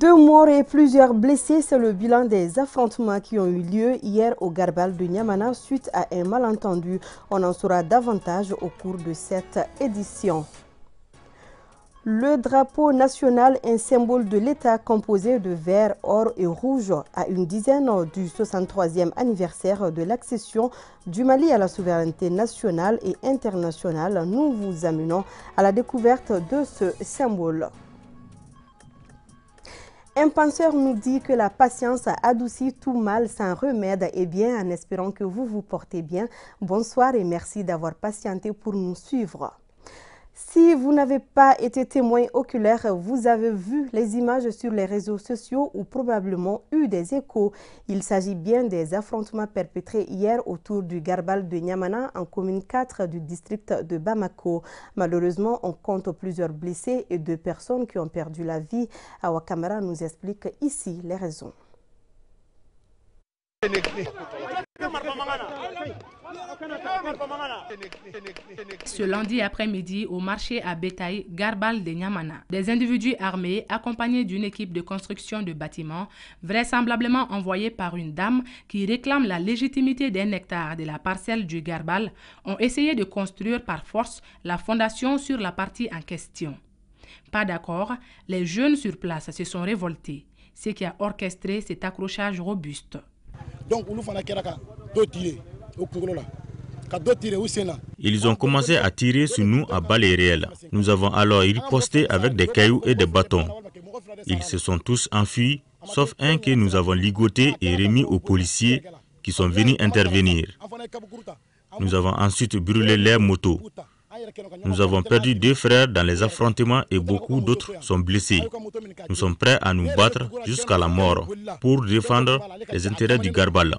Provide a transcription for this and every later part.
Deux morts et plusieurs blessés, c'est le bilan des affrontements qui ont eu lieu hier au Garbal de Niamana suite à un malentendu. On en saura davantage au cours de cette édition. Le drapeau national, un symbole de l'État composé de vert, or et rouge, à une dizaine du 63e anniversaire de l'accession du Mali à la souveraineté nationale et internationale, nous vous amenons à la découverte de ce symbole. Un penseur nous dit que la patience adoucit tout mal sans remède. Eh bien, en espérant que vous vous portez bien, bonsoir et merci d'avoir patienté pour nous suivre. Si vous n'avez pas été témoin oculaire, vous avez vu les images sur les réseaux sociaux ou probablement eu des échos. Il s'agit bien des affrontements perpétrés hier autour du Garbal de Nyamana en commune 4 du district de Bamako. Malheureusement, on compte plusieurs blessés et deux personnes qui ont perdu la vie. Awakamara nous explique ici les raisons. Ce lundi après-midi, au marché à bétail Garbal de Nyamana, des individus armés accompagnés d'une équipe de construction de bâtiments, vraisemblablement envoyés par une dame qui réclame la légitimité d'un hectare de la parcelle du Garbal, ont essayé de construire par force la fondation sur la partie en question. Pas d'accord, les jeunes sur place se sont révoltés, ce qui a orchestré cet accrochage robuste. Donc, nous ils ont commencé à tirer sur nous à balles réelles. Nous avons alors riposté avec des cailloux et des bâtons. Ils se sont tous enfuis, sauf un que nous avons ligoté et remis aux policiers qui sont venus intervenir. Nous avons ensuite brûlé leurs motos. Nous avons perdu deux frères dans les affrontements et beaucoup d'autres sont blessés. Nous sommes prêts à nous battre jusqu'à la mort pour défendre les intérêts du Garbala.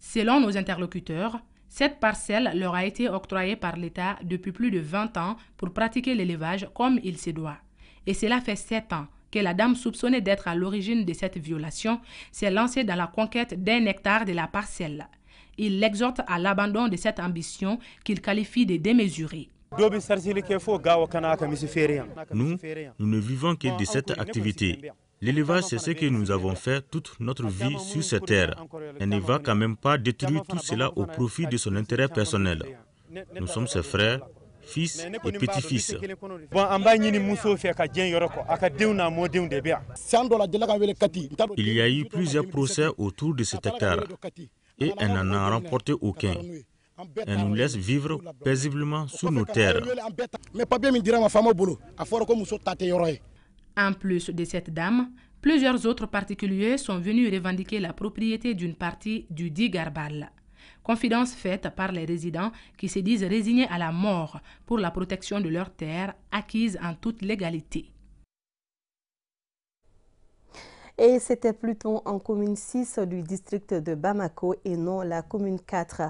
Selon nos interlocuteurs, cette parcelle leur a été octroyée par l'État depuis plus de 20 ans pour pratiquer l'élevage comme il se doit. Et cela fait 7 ans que la dame soupçonnée d'être à l'origine de cette violation s'est lancée dans la conquête d'un hectare de la parcelle. Il l'exhorte à l'abandon de cette ambition qu'il qualifie de démesurée. Nous, nous ne vivons que de cette activité. L'élevage, c'est ce que nous avons fait toute notre vie sur cette terre. Elle ne va quand même pas détruire tout cela au profit de son intérêt personnel. Nous sommes ses frères, fils et petits-fils. Il y a eu plusieurs procès autour de cet hectare et elle n'en a remporté aucun. Elle nous laisse vivre paisiblement sur nos terres. En plus de cette dame, plusieurs autres particuliers sont venus revendiquer la propriété d'une partie du dit Garbal. Confidence faite par les résidents qui se disent résignés à la mort pour la protection de leurs terres acquises en toute légalité. Et c'était plutôt en commune 6 du district de Bamako et non la commune 4.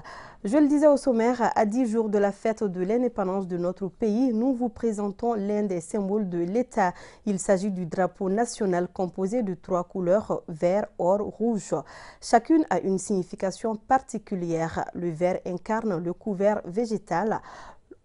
Je le disais au sommaire, à 10 jours de la fête de l'indépendance de notre pays, nous vous présentons l'un des symboles de l'État. Il s'agit du drapeau national composé de trois couleurs, vert, or, rouge. Chacune a une signification particulière. Le vert incarne le couvert végétal,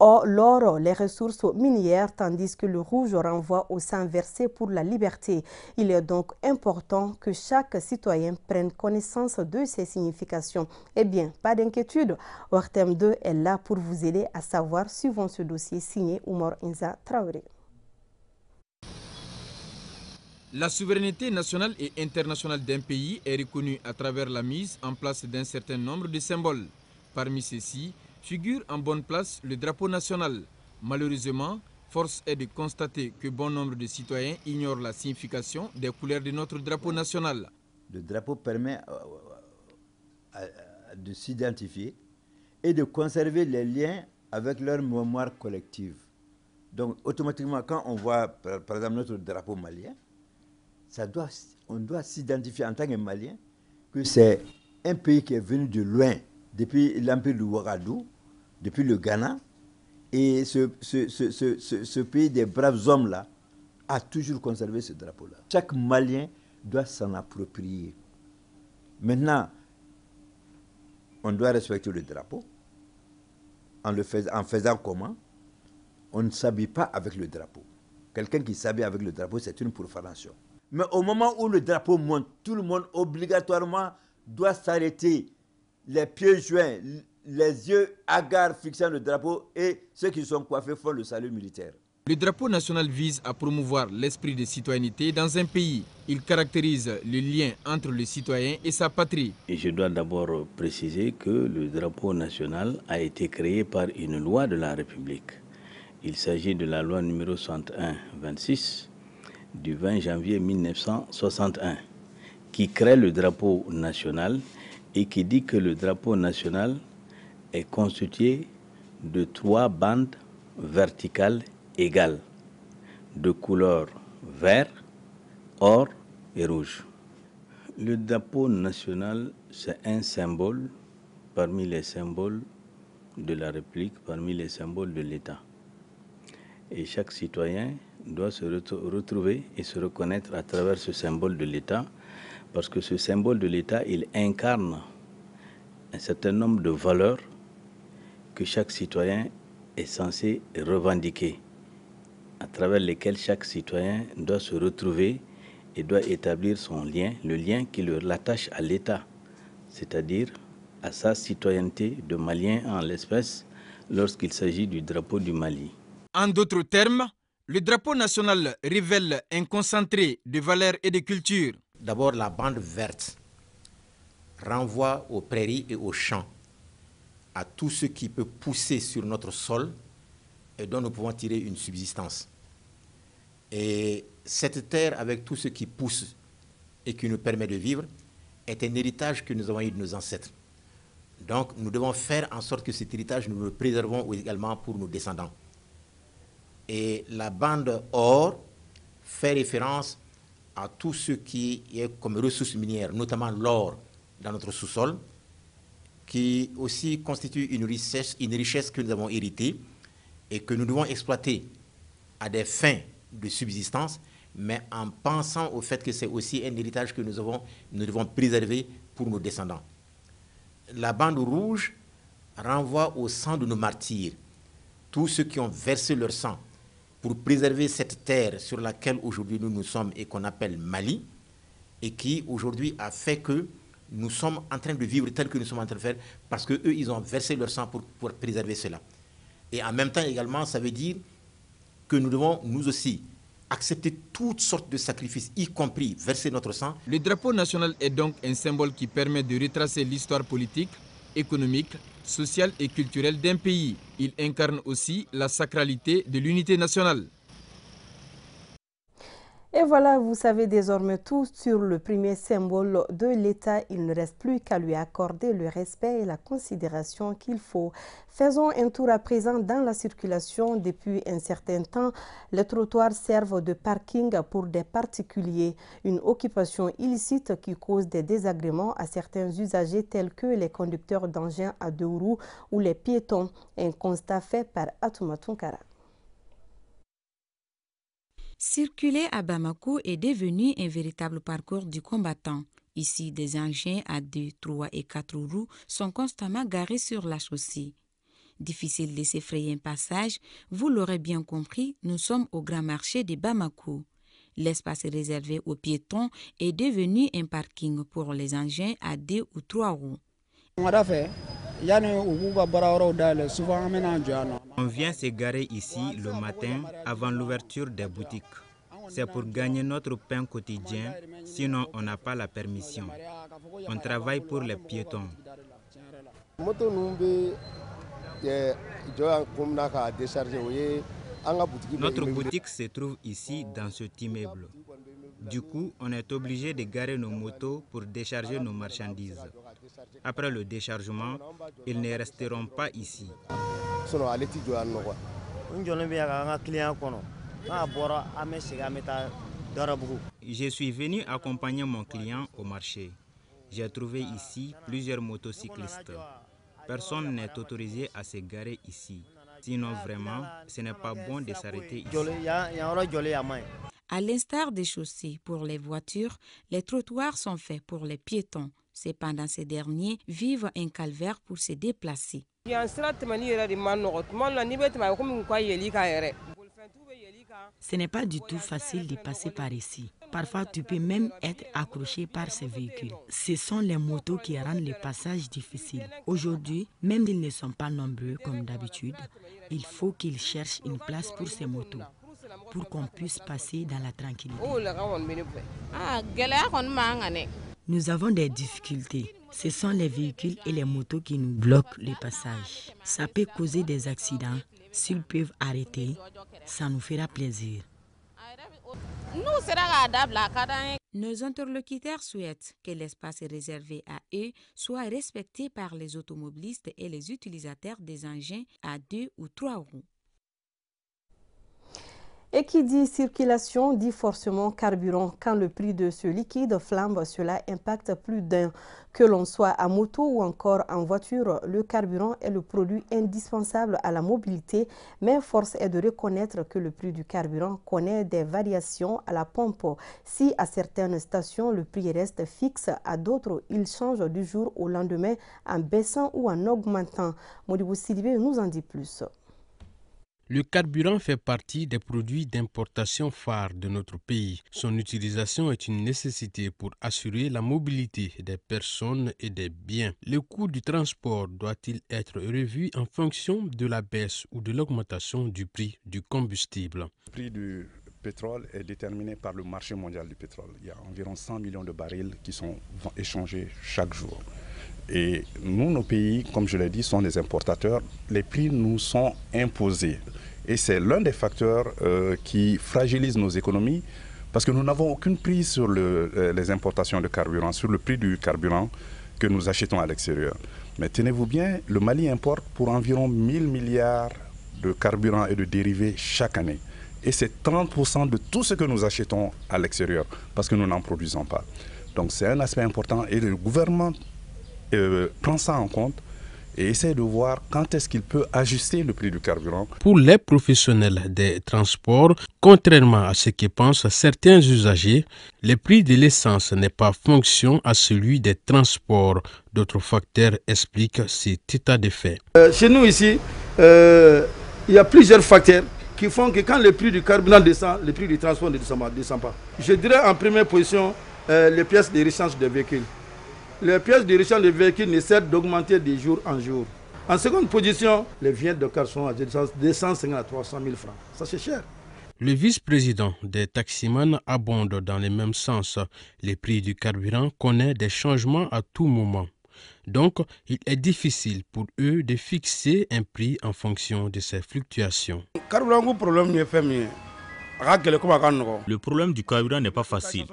Or, oh, l'or, les ressources minières, tandis que le rouge renvoie au sang versé pour la liberté. Il est donc important que chaque citoyen prenne connaissance de ces significations. Eh bien, pas d'inquiétude, ORTEM 2 est là pour vous aider à savoir, suivant ce dossier signé Oumar Inza Traoré. La souveraineté nationale et internationale d'un pays est reconnue à travers la mise en place d'un certain nombre de symboles. Parmi ceux-ci, figure en bonne place le drapeau national. Malheureusement, force est de constater que bon nombre de citoyens ignorent la signification des couleurs de notre drapeau national. Le drapeau permet euh, euh, de s'identifier et de conserver les liens avec leur mémoire collective. Donc automatiquement, quand on voit par exemple notre drapeau malien, on doit s'identifier en tant que malien que c'est un pays qui est venu de loin depuis l'Empire du Ouagadou, depuis le Ghana. Et ce, ce, ce, ce pays des braves hommes-là a toujours conservé ce drapeau-là. Chaque Malien doit s'en approprier. Maintenant, on doit respecter le drapeau. En, le en faisant comment On ne s'habille pas avec le drapeau. Quelqu'un qui s'habille avec le drapeau, c'est une profanation. Mais au moment où le drapeau monte, tout le monde obligatoirement doit s'arrêter les pieds joints, les yeux hagards fixant le drapeau et ceux qui sont coiffés font le salut militaire. Le drapeau national vise à promouvoir l'esprit de citoyenneté dans un pays. Il caractérise le lien entre le citoyen et sa patrie. Et je dois d'abord préciser que le drapeau national a été créé par une loi de la République. Il s'agit de la loi numéro 61 du 20 janvier 1961 qui crée le drapeau national et qui dit que le drapeau national est constitué de trois bandes verticales égales de couleur vert, or et rouge. Le drapeau national, c'est un symbole parmi les symboles de la République, parmi les symboles de l'État. Et chaque citoyen doit se retrouver et se reconnaître à travers ce symbole de l'État parce que ce symbole de l'État, il incarne un certain nombre de valeurs que chaque citoyen est censé revendiquer, à travers lesquelles chaque citoyen doit se retrouver et doit établir son lien, le lien qui le l'attache à l'État, c'est-à-dire à sa citoyenneté de Malien en l'espèce lorsqu'il s'agit du drapeau du Mali. En d'autres termes, le drapeau national révèle un concentré de valeurs et de cultures. D'abord, la bande verte renvoie aux prairies et aux champs, à tout ce qui peut pousser sur notre sol et dont nous pouvons tirer une subsistance. Et cette terre, avec tout ce qui pousse et qui nous permet de vivre, est un héritage que nous avons eu de nos ancêtres. Donc, nous devons faire en sorte que cet héritage, nous le préservons également pour nos descendants. Et la bande or fait référence à tout ce qui est comme ressource minière, notamment l'or dans notre sous-sol, qui aussi constitue une richesse, que nous avons héritée et que nous devons exploiter à des fins de subsistance, mais en pensant au fait que c'est aussi un héritage que nous devons préserver pour nos descendants. La bande rouge renvoie au sang de nos martyrs, tous ceux qui ont versé leur sang pour préserver cette terre sur laquelle aujourd'hui nous nous sommes et qu'on appelle Mali, et qui aujourd'hui a fait que nous sommes en train de vivre tel que nous sommes en train de faire, parce qu'eux, ils ont versé leur sang pour, pour préserver cela. Et en même temps également, ça veut dire que nous devons, nous aussi, accepter toutes sortes de sacrifices, y compris verser notre sang. Le drapeau national est donc un symbole qui permet de retracer l'histoire politique économique, sociale et culturelle d'un pays. Il incarne aussi la sacralité de l'unité nationale. Et voilà, vous savez désormais tout sur le premier symbole de l'État. Il ne reste plus qu'à lui accorder le respect et la considération qu'il faut. Faisons un tour à présent dans la circulation. Depuis un certain temps, les trottoirs servent de parking pour des particuliers. Une occupation illicite qui cause des désagréments à certains usagers tels que les conducteurs d'engins à deux roues ou les piétons. Un constat fait par Atumatunkara circuler à Bamako est devenu un véritable parcours du combattant. Ici, des engins à deux, trois et quatre roues sont constamment garés sur la chaussée. Difficile de s'effrayer un passage, vous l'aurez bien compris, nous sommes au grand marché de Bamako. L'espace réservé aux piétons est devenu un parking pour les engins à deux ou trois roues. Hein. On vient s'égarer ici le matin avant l'ouverture des boutiques. C'est pour gagner notre pain quotidien, sinon on n'a pas la permission. On travaille pour les piétons. Notre boutique se trouve ici dans cet bleu. Du coup, on est obligé de garer nos motos pour décharger nos marchandises. Après le déchargement, ils ne resteront pas ici. Je suis venu accompagner mon client au marché. J'ai trouvé ici plusieurs motocyclistes. Personne n'est autorisé à se garer ici. Sinon, vraiment, ce n'est pas bon de s'arrêter ici. À l'instar des chaussées pour les voitures, les trottoirs sont faits pour les piétons. Cependant, ces derniers vivent un calvaire pour se déplacer. Ce n'est pas du tout facile de passer par ici. Parfois, tu peux même être accroché par ces véhicules. Ce sont les motos qui rendent le passage difficile. Aujourd'hui, même s'ils ne sont pas nombreux comme d'habitude, il faut qu'ils cherchent une place pour ces motos pour qu'on puisse passer dans la tranquillité. Oh, ah, nous avons des difficultés. Ce sont les véhicules et les motos qui nous bloquent le passage. Ça peut causer des accidents. S'ils peuvent arrêter, ça nous fera plaisir. Nos interlocuteurs souhaitent que l'espace réservé à eux soit respecté par les automobilistes et les utilisateurs des engins à deux ou trois roues. Et qui dit circulation dit forcément carburant. Quand le prix de ce liquide flambe, cela impacte plus d'un. Que l'on soit à moto ou encore en voiture, le carburant est le produit indispensable à la mobilité, mais force est de reconnaître que le prix du carburant connaît des variations à la pompe. Si à certaines stations le prix reste fixe, à d'autres il change du jour au lendemain en baissant ou en augmentant. Modibo Sidibé nous en dit plus. Le carburant fait partie des produits d'importation phares de notre pays. Son utilisation est une nécessité pour assurer la mobilité des personnes et des biens. Le coût du transport doit-il être revu en fonction de la baisse ou de l'augmentation du prix du combustible Le prix du pétrole est déterminé par le marché mondial du pétrole. Il y a environ 100 millions de barils qui sont échangés chaque jour. Et nous, nos pays, comme je l'ai dit, sont des importateurs. Les prix nous sont imposés. Et c'est l'un des facteurs euh, qui fragilise nos économies parce que nous n'avons aucune prise sur euh, les importations de carburant, sur le prix du carburant que nous achetons à l'extérieur. Mais tenez-vous bien, le Mali importe pour environ 1000 milliards de carburant et de dérivés chaque année. Et c'est 30% de tout ce que nous achetons à l'extérieur parce que nous n'en produisons pas. Donc c'est un aspect important et le gouvernement Prends euh, prend ça en compte et essaie de voir quand est-ce qu'il peut ajuster le prix du carburant. Pour les professionnels des transports, contrairement à ce que pensent certains usagers, le prix de l'essence n'est pas fonction à celui des transports. D'autres facteurs expliquent cet état de fait. Euh, chez nous ici, euh, il y a plusieurs facteurs qui font que quand le prix du carburant descend, le prix du transport ne descend pas. Je dirais en première position les pièces de rechange des véhicules les pièces direction des véhicules ne cessent d'augmenter de jour en jour. En seconde position, les vies de car sont à 250 à 300 000 francs. Ça, c'est cher. Le vice-président des taximans abonde dans le même sens. Les prix du carburant connaissent des changements à tout moment. Donc, il est difficile pour eux de fixer un prix en fonction de ces fluctuations. problème le problème du carburant n'est pas facile.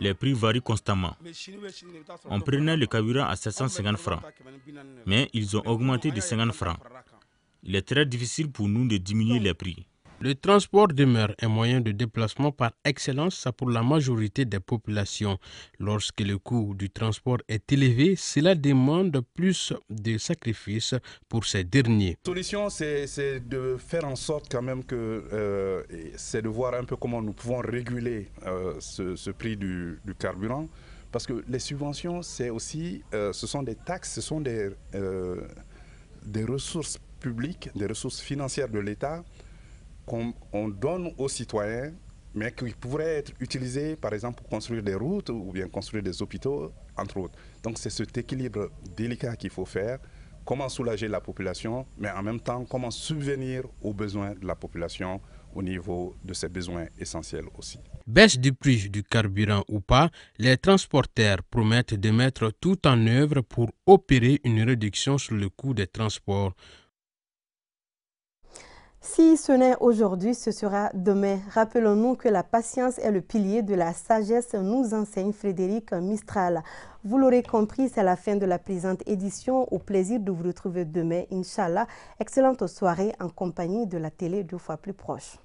Les prix varient constamment. On prenait le carburant à 750 francs, mais ils ont augmenté de 50 francs. Il est très difficile pour nous de diminuer les prix. Le transport demeure un moyen de déplacement par excellence pour la majorité des populations. Lorsque le coût du transport est élevé, cela demande plus de sacrifices pour ces derniers. La solution, c'est de faire en sorte quand même que euh, c'est de voir un peu comment nous pouvons réguler euh, ce, prix du, carburant. Parce que les subventions, c'est aussi, euh, ce sont des taxes, ce sont des, des ressources publiques, des ressources financières de l'État qu'on donne aux citoyens, mais qui pourraient être utilisés, par exemple, pour construire des routes ou bien construire des hôpitaux, entre autres. Donc c'est cet équilibre délicat qu'il faut faire. Comment soulager la population, mais en même temps, comment subvenir aux besoins de la population au niveau de ses besoins essentiels aussi. Baisse du prix du carburant ou pas, les transporteurs promettent de mettre tout en œuvre pour opérer une réduction sur le coût des transports. Si ce n'est aujourd'hui, ce sera demain. Rappelons-nous que la patience est le pilier de la sagesse, nous enseigne Frédéric Mistral. Vous l'aurez compris, c'est la fin de la présente édition. Au plaisir de vous retrouver demain, Inch'Allah. Excellente soirée en compagnie de la télé deux fois plus proche.